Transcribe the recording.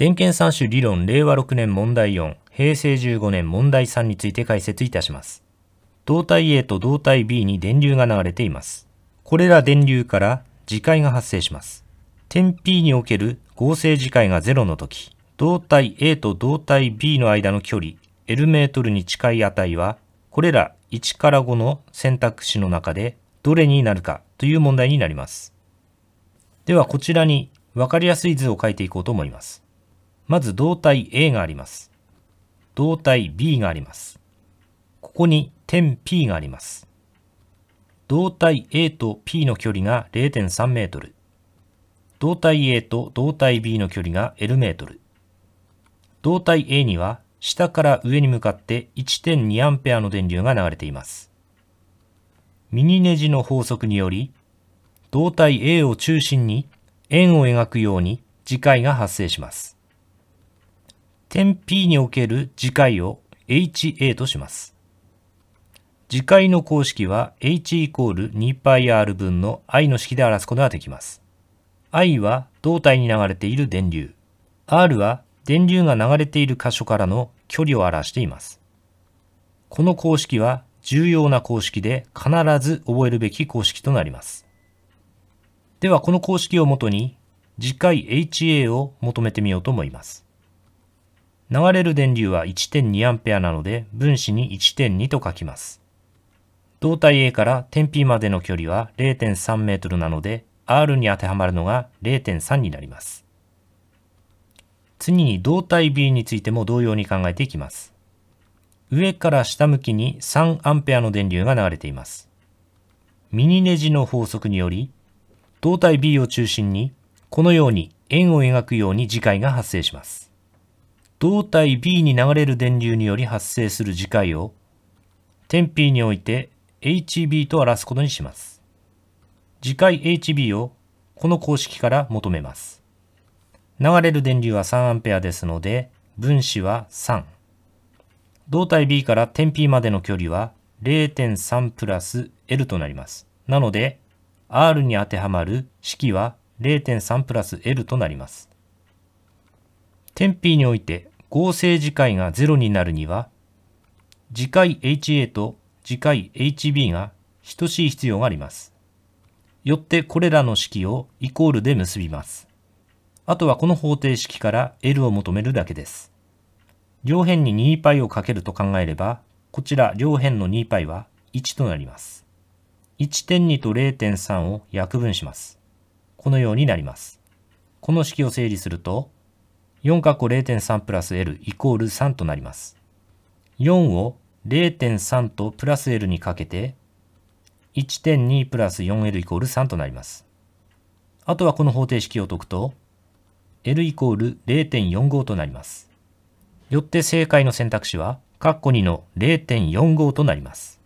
電検三種理論令和6年問題4、平成15年問題3について解説いたします。胴体 A と胴体 B に電流が流れています。これら電流から磁界が発生します。点 P における合成磁界が0の時、胴体 A と胴体 B の間の距離 L メートルに近い値は、これら1から5の選択肢の中でどれになるかという問題になります。ではこちらに分かりやすい図を書いていこうと思います。まず動体 A があります。動体 B があります。ここに点 P があります。動体 A と P の距離が0.3メートル。動体 A と動体 B の距離が L メートル。動体 A には下から上に向かって1.2アンペアの電流が流れています。ミニネジの法則により、動体 A を中心に円を描くように磁界が発生します。点 P における次回を HA とします。次回の公式は h イコール 2πr 分の i の式で表すことができます。i は胴体に流れている電流、r は電流が流れている箇所からの距離を表しています。この公式は重要な公式で必ず覚えるべき公式となります。ではこの公式をもとに次回 HA を求めてみようと思います。流れる電流は 1.2A なので分子に1.2と書きます。胴体 A から点 P までの距離は0 3メートルなので R に当てはまるのが0.3になります。次に胴体 B についても同様に考えていきます。上から下向きに3アンペアの電流が流れています。ミニネジの法則により、胴体 B を中心にこのように円を描くように磁界が発生します。胴体 B に流れる電流により発生する磁界を点 P において HB と表すことにします。磁界 HB をこの公式から求めます。流れる電流は 3A ですので分子は3。胴体 B から点 P までの距離は0.3プラス L となります。なので R に当てはまる式は0.3プラス L となります。天 P において合成次回が0になるには、次回 HA と次回 HB が等しい必要があります。よってこれらの式をイコールで結びます。あとはこの方程式から L を求めるだけです。両辺に 2π をかけると考えれば、こちら両辺の 2π は1となります。1.2と0.3を約分します。このようになります。この式を整理すると、4括弧0.3プラス L イコール3となります。4を0.3とプラス L にかけて、1.2プラス 4L イコール3となります。あとはこの方程式を解くと、L イコール0.45となります。よって正解の選択肢は、括弧2の0.45となります。